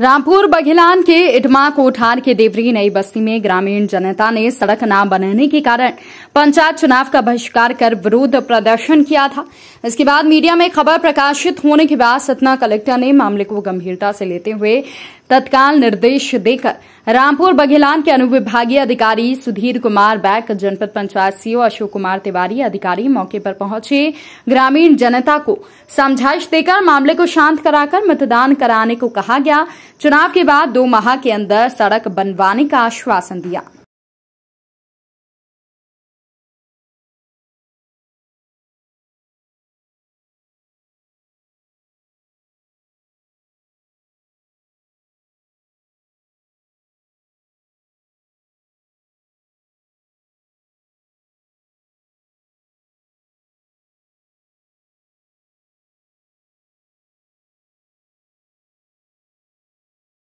रामपुर बघेलान के इटमा कोठार के देवरी नई बस्ती में ग्रामीण जनता ने सड़क न बनने के कारण पंचायत चुनाव का बहिष्कार कर विरोध प्रदर्शन किया था इसके बाद मीडिया में खबर प्रकाशित होने के बाद सतना कलेक्टर ने मामले को गंभीरता से लेते हुए तत्काल निर्देश देकर रामपुर बघेलान के अनुविभागीय अधिकारी सुधीर कुमार बैक जनपद पंचायत सीओ अशोक कुमार तिवारी अधिकारी मौके पर पहुंचे ग्रामीण जनता को समझाइश देकर मामले को शांत कराकर मतदान कराने को कहा गया चुनाव के बाद दो माह के अंदर सड़क बनवाने का आश्वासन दिया